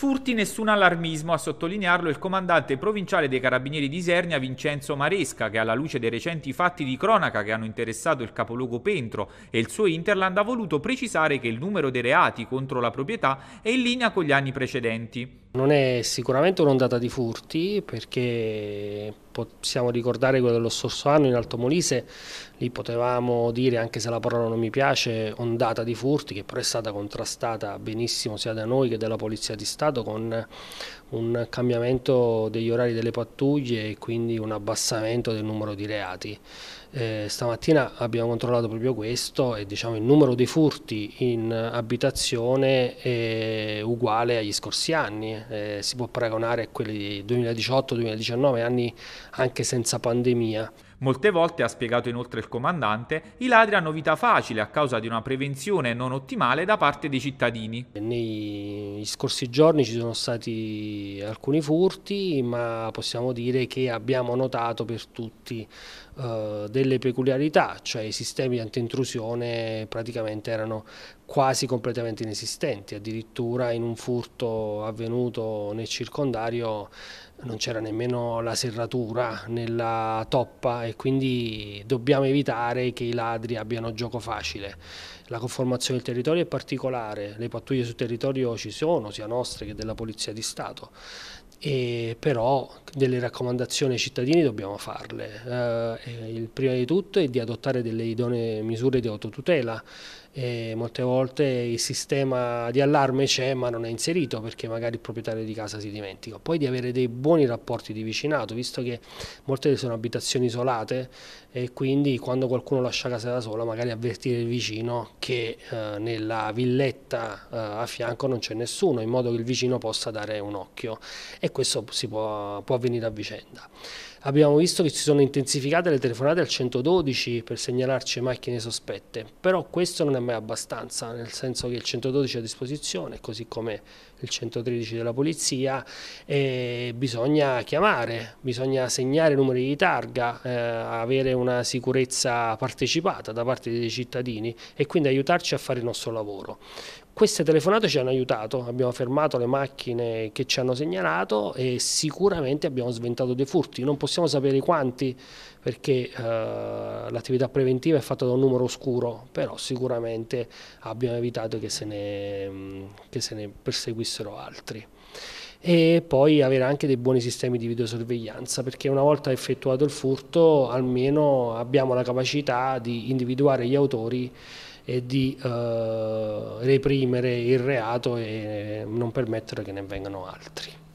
Furti nessun allarmismo a sottolinearlo il comandante provinciale dei carabinieri di Isernia Vincenzo Maresca che alla luce dei recenti fatti di cronaca che hanno interessato il capoluogo Pentro e il suo Interland ha voluto precisare che il numero dei reati contro la proprietà è in linea con gli anni precedenti. Non è sicuramente un'ondata di furti perché possiamo ricordare quello dello scorso anno in Alto Molise, lì potevamo dire, anche se la parola non mi piace, ondata di furti che però è stata contrastata benissimo sia da noi che dalla Polizia di Stato con un cambiamento degli orari delle pattuglie e quindi un abbassamento del numero di reati. Eh, stamattina abbiamo controllato proprio questo e diciamo il numero dei furti in abitazione è uguale agli scorsi anni, eh, si può paragonare a quelli 2018-2019, anni anche senza pandemia. Molte volte, ha spiegato inoltre il comandante, i ladri hanno vita facile a causa di una prevenzione non ottimale da parte dei cittadini. Negli scorsi giorni ci sono stati alcuni furti, ma possiamo dire che abbiamo notato per tutti eh, delle peculiarità, cioè i sistemi di antiintrusione praticamente erano quasi completamente inesistenti, addirittura in un furto avvenuto nel circondario non c'era nemmeno la serratura nella toppa e quindi dobbiamo evitare che i ladri abbiano gioco facile. La conformazione del territorio è particolare, le pattuglie sul territorio ci sono, sia nostre che della Polizia di Stato e però delle raccomandazioni ai cittadini dobbiamo farle. Eh, eh, il prima di tutto è di adottare delle idonee misure di autotutela. E molte volte il sistema di allarme c'è ma non è inserito perché magari il proprietario di casa si dimentica. Poi di avere dei buoni rapporti di vicinato, visto che molte sono abitazioni isolate e quindi quando qualcuno lascia casa da sola magari avvertire il vicino che eh, nella villetta eh, a fianco non c'è nessuno, in modo che il vicino possa dare un occhio. E e questo può, può avvenire a vicenda. Abbiamo visto che si sono intensificate le telefonate al 112 per segnalarci macchine sospette, però questo non è mai abbastanza, nel senso che il 112 è a disposizione, così come il 113 della polizia, e bisogna chiamare, bisogna segnare numeri di targa, eh, avere una sicurezza partecipata da parte dei cittadini e quindi aiutarci a fare il nostro lavoro. Queste telefonate ci hanno aiutato, abbiamo fermato le macchine che ci hanno segnalato e sicuramente abbiamo sventato dei furti, non possiamo sapere quanti perché eh, l'attività preventiva è fatta da un numero oscuro, però sicuramente abbiamo evitato che se ne, che se ne perseguissero altri e poi avere anche dei buoni sistemi di videosorveglianza perché una volta effettuato il furto almeno abbiamo la capacità di individuare gli autori e di eh, reprimere il reato e non permettere che ne vengano altri.